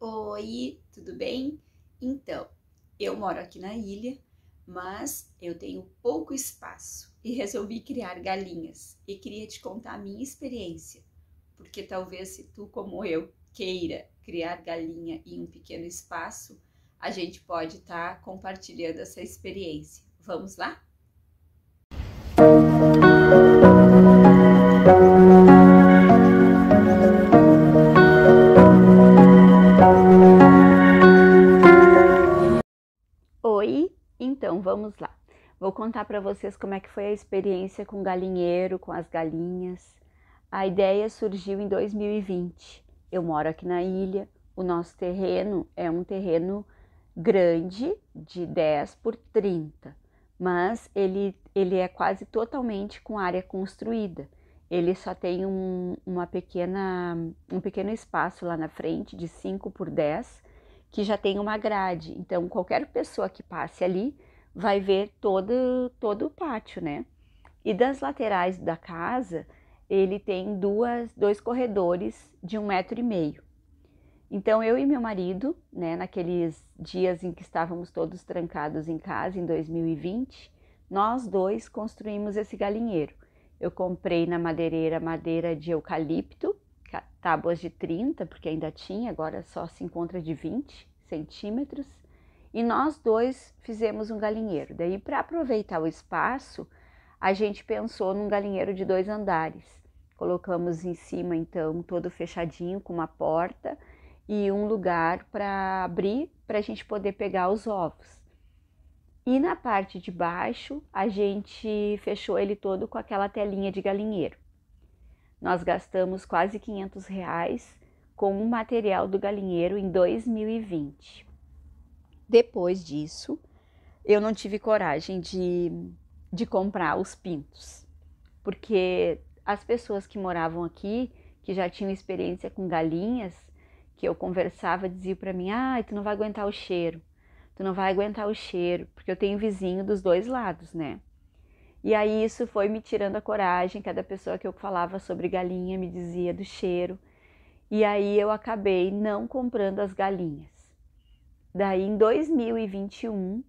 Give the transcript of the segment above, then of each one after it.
Oi, tudo bem? Então, eu moro aqui na ilha, mas eu tenho pouco espaço e resolvi criar galinhas e queria te contar a minha experiência, porque talvez se tu, como eu, queira criar galinha em um pequeno espaço, a gente pode estar tá compartilhando essa experiência. Vamos lá? vamos lá. Vou contar para vocês como é que foi a experiência com o galinheiro, com as galinhas. A ideia surgiu em 2020. Eu moro aqui na ilha. O nosso terreno é um terreno grande de 10 por 30, mas ele, ele é quase totalmente com área construída. Ele só tem um, uma pequena, um pequeno espaço lá na frente de 5 por 10 que já tem uma grade. Então, qualquer pessoa que passe ali vai ver todo, todo o pátio, né? E das laterais da casa, ele tem duas, dois corredores de um metro e meio. Então, eu e meu marido, né, naqueles dias em que estávamos todos trancados em casa, em 2020, nós dois construímos esse galinheiro. Eu comprei na madeireira madeira de eucalipto, tábuas de 30, porque ainda tinha, agora só se encontra de 20 centímetros e nós dois fizemos um galinheiro. Daí, para aproveitar o espaço, a gente pensou num galinheiro de dois andares. Colocamos em cima, então, todo fechadinho com uma porta e um lugar para abrir para a gente poder pegar os ovos. E na parte de baixo, a gente fechou ele todo com aquela telinha de galinheiro. Nós gastamos quase 500 reais com o material do galinheiro em 2020. Depois disso, eu não tive coragem de, de comprar os pintos, porque as pessoas que moravam aqui, que já tinham experiência com galinhas, que eu conversava, diziam para mim: ah, tu não vai aguentar o cheiro, tu não vai aguentar o cheiro, porque eu tenho vizinho dos dois lados, né? E aí isso foi me tirando a coragem, cada pessoa que eu falava sobre galinha me dizia do cheiro. E aí eu acabei não comprando as galinhas. Daí em 2021,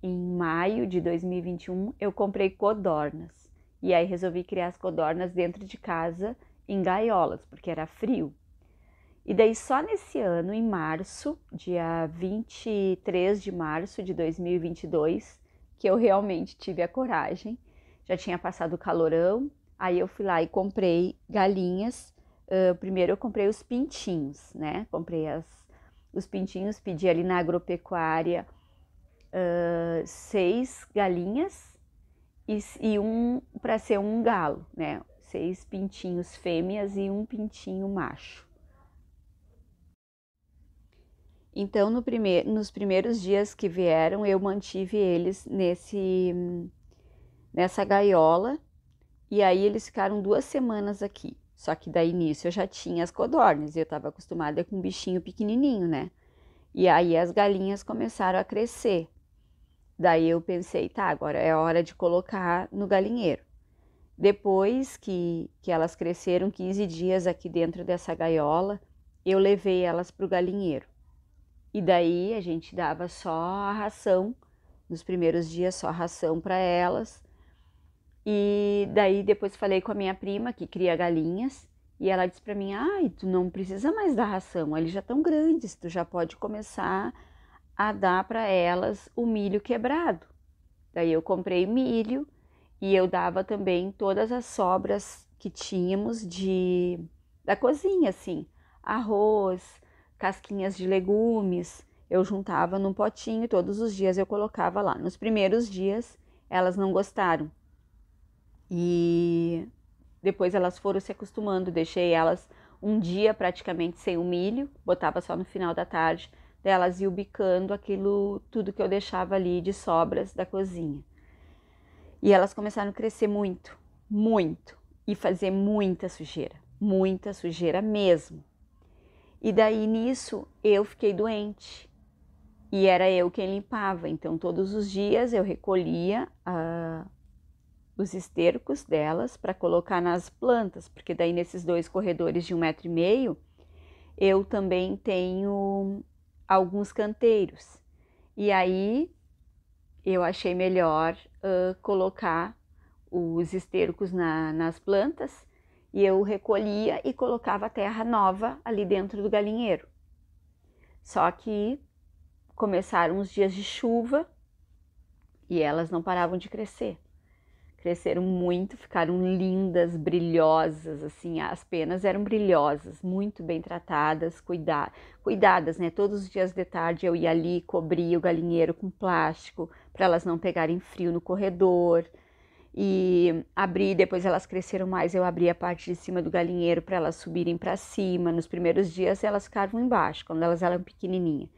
em maio de 2021, eu comprei codornas. E aí resolvi criar as codornas dentro de casa em gaiolas, porque era frio. E daí só nesse ano, em março, dia 23 de março de 2022, que eu realmente tive a coragem. Já tinha passado o calorão, aí eu fui lá e comprei galinhas. Uh, primeiro eu comprei os pintinhos, né? Comprei as os pintinhos, pedi ali na agropecuária uh, seis galinhas e, e um para ser um galo, né? Seis pintinhos fêmeas e um pintinho macho. Então, no primeir, nos primeiros dias que vieram, eu mantive eles nesse nessa gaiola e aí eles ficaram duas semanas aqui. Só que daí nisso eu já tinha as codornas, eu estava acostumada com um bichinho pequenininho, né? E aí as galinhas começaram a crescer. Daí eu pensei, tá, agora é hora de colocar no galinheiro. Depois que, que elas cresceram 15 dias aqui dentro dessa gaiola, eu levei elas para o galinheiro. E daí a gente dava só a ração, nos primeiros dias só a ração para elas. E daí depois falei com a minha prima, que cria galinhas, e ela disse para mim: "Ai, tu não precisa mais dar ração, eles já estão grandes, tu já pode começar a dar para elas o milho quebrado". Daí eu comprei milho e eu dava também todas as sobras que tínhamos de da cozinha, assim, arroz, casquinhas de legumes, eu juntava num potinho, todos os dias eu colocava lá. Nos primeiros dias elas não gostaram, e depois elas foram se acostumando, deixei elas um dia praticamente sem o milho, botava só no final da tarde, delas iam bicando aquilo, tudo que eu deixava ali de sobras da cozinha. E elas começaram a crescer muito, muito, e fazer muita sujeira, muita sujeira mesmo. E daí nisso eu fiquei doente. E era eu quem limpava, então todos os dias eu recolhia os estercos delas para colocar nas plantas, porque daí nesses dois corredores de um metro e meio eu também tenho alguns canteiros. E aí eu achei melhor uh, colocar os estercos na, nas plantas e eu recolhia e colocava terra nova ali dentro do galinheiro. Só que começaram os dias de chuva e elas não paravam de crescer cresceram muito, ficaram lindas, brilhosas, assim, as penas eram brilhosas, muito bem tratadas, cuida cuidadas, né? Todos os dias de tarde eu ia ali, cobria o galinheiro com plástico para elas não pegarem frio no corredor. E abri, depois elas cresceram mais, eu abri a parte de cima do galinheiro para elas subirem para cima. Nos primeiros dias elas ficavam embaixo, quando elas eram pequenininhas.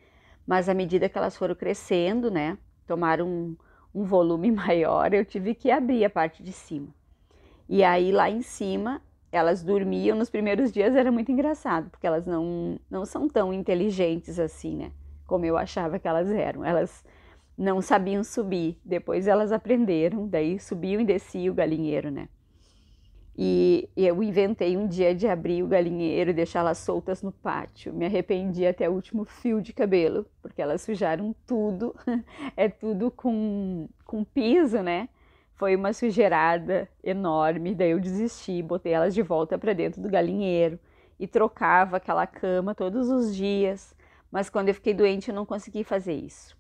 Mas à medida que elas foram crescendo, né, tomaram um volume maior, eu tive que abrir a parte de cima. E aí lá em cima, elas dormiam nos primeiros dias, era muito engraçado, porque elas não, não são tão inteligentes assim, né? Como eu achava que elas eram. Elas não sabiam subir, depois elas aprenderam, daí subiam e descia o galinheiro, né? E eu inventei um dia de abrir o galinheiro e deixá-las soltas no pátio. Me arrependi até o último fio de cabelo, porque elas sujaram tudo. é tudo com, com piso, né? Foi uma sujeirada enorme. Daí eu desisti, botei elas de volta para dentro do galinheiro e trocava aquela cama todos os dias. Mas quando eu fiquei doente, eu não consegui fazer isso.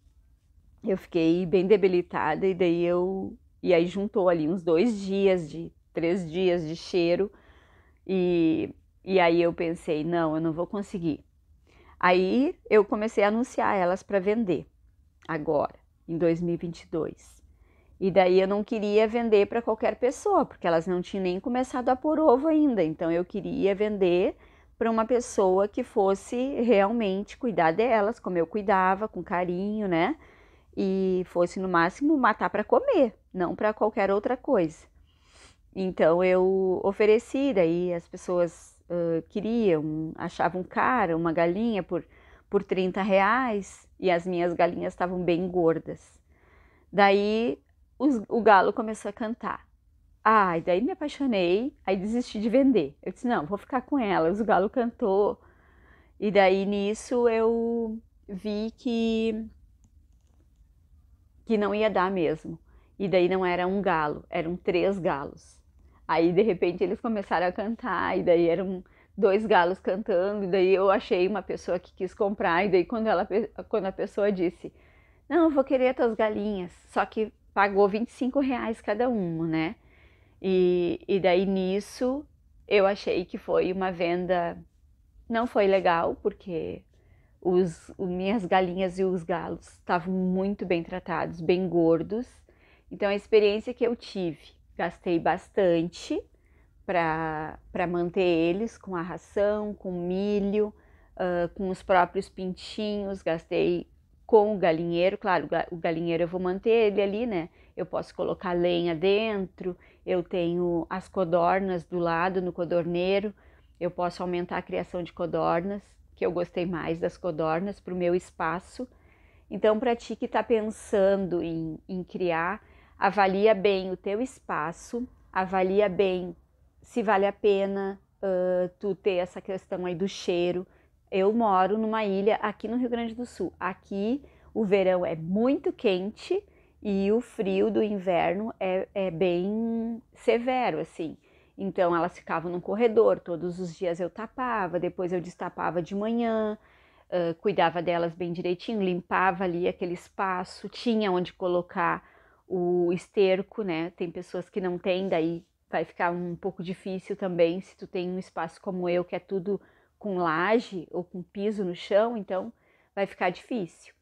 Eu fiquei bem debilitada e daí eu. E aí juntou ali uns dois dias de três dias de cheiro e, e aí eu pensei, não, eu não vou conseguir. Aí eu comecei a anunciar elas para vender agora, em 2022. E daí eu não queria vender para qualquer pessoa, porque elas não tinham nem começado a pôr ovo ainda. Então eu queria vender para uma pessoa que fosse realmente cuidar delas, como eu cuidava, com carinho, né? E fosse no máximo matar para comer, não para qualquer outra coisa. Então eu ofereci, daí as pessoas uh, queriam, achavam cara uma galinha por, por 30 reais e as minhas galinhas estavam bem gordas. Daí os, o galo começou a cantar. ah e daí me apaixonei, aí desisti de vender. Eu disse, não, vou ficar com elas. O galo cantou. E daí nisso eu vi que que não ia dar mesmo. E daí não era um galo, eram três galos. Aí de repente eles começaram a cantar, e daí eram dois galos cantando, e daí eu achei uma pessoa que quis comprar, e daí quando, ela, quando a pessoa disse, não, eu vou querer tuas galinhas, só que pagou 25 reais cada uma, né? E, e daí nisso eu achei que foi uma venda, não foi legal, porque os, os minhas galinhas e os galos estavam muito bem tratados, bem gordos, então a experiência que eu tive gastei bastante para manter eles com a ração, com milho, uh, com os próprios pintinhos, gastei com o galinheiro, claro, o galinheiro eu vou manter ele ali, né? Eu posso colocar lenha dentro, eu tenho as codornas do lado no codorneiro, eu posso aumentar a criação de codornas, que eu gostei mais das codornas para o meu espaço. Então, para ti que está pensando em, em criar, avalia bem o teu espaço, avalia bem se vale a pena uh, tu ter essa questão aí do cheiro. Eu moro numa ilha aqui no Rio Grande do Sul. Aqui o verão é muito quente e o frio do inverno é, é bem severo, assim. Então elas ficavam no corredor, todos os dias eu tapava, depois eu destapava de manhã, uh, cuidava delas bem direitinho, limpava ali aquele espaço, tinha onde colocar o esterco, né? Tem pessoas que não têm, daí vai ficar um pouco difícil também se tu tem um espaço como eu que é tudo com laje ou com piso no chão, então vai ficar difícil.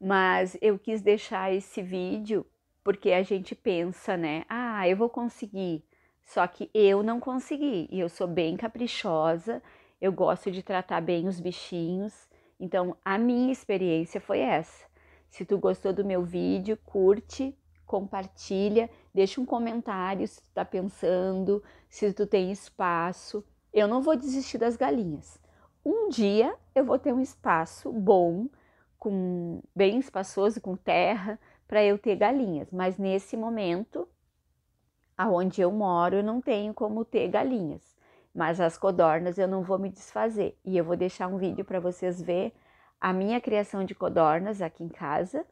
Mas eu quis deixar esse vídeo porque a gente pensa, né? Ah, eu vou conseguir. Só que eu não consegui e eu sou bem caprichosa, eu gosto de tratar bem os bichinhos. Então, a minha experiência foi essa. Se tu gostou do meu vídeo, curte, compartilha, deixa um comentário se tu tá pensando, se tu tem espaço. Eu não vou desistir das galinhas. Um dia eu vou ter um espaço bom, com bem espaçoso, com terra, para eu ter galinhas, mas nesse momento, aonde eu moro, eu não tenho como ter galinhas. Mas as codornas eu não vou me desfazer e eu vou deixar um vídeo para vocês ver a minha criação de codornas aqui em casa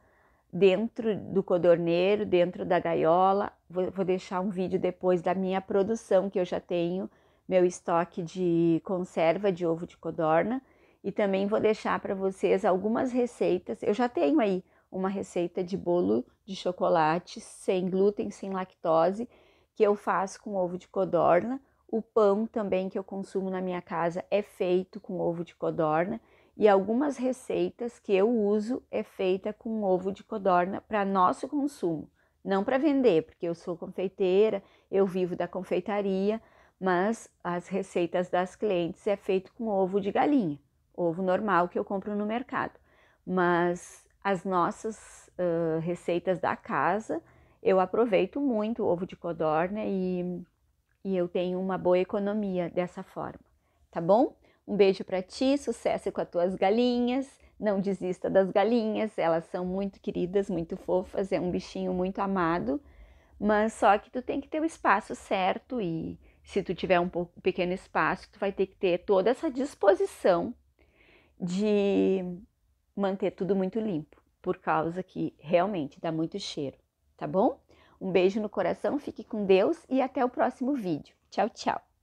dentro do codorneiro, dentro da gaiola. Vou, vou deixar um vídeo depois da minha produção, que eu já tenho meu estoque de conserva de ovo de codorna. E também vou deixar para vocês algumas receitas. Eu já tenho aí uma receita de bolo de chocolate sem glúten, sem lactose, que eu faço com ovo de codorna. O pão também que eu consumo na minha casa é feito com ovo de codorna e algumas receitas que eu uso é feita com ovo de codorna para nosso consumo, não para vender, porque eu sou confeiteira, eu vivo da confeitaria, mas as receitas das clientes é feito com ovo de galinha, ovo normal que eu compro no mercado. Mas as nossas uh, receitas da casa, eu aproveito muito o ovo de codorna e, e eu tenho uma boa economia dessa forma, tá bom? Um beijo para ti, sucesso com as tuas galinhas. Não desista das galinhas, elas são muito queridas, muito fofas, é um bichinho muito amado, mas só que tu tem que ter o espaço certo e se tu tiver um pequeno espaço, tu vai ter que ter toda essa disposição de manter tudo muito limpo, por causa que realmente dá muito cheiro, tá bom? Um beijo no coração, fique com Deus e até o próximo vídeo. Tchau, tchau!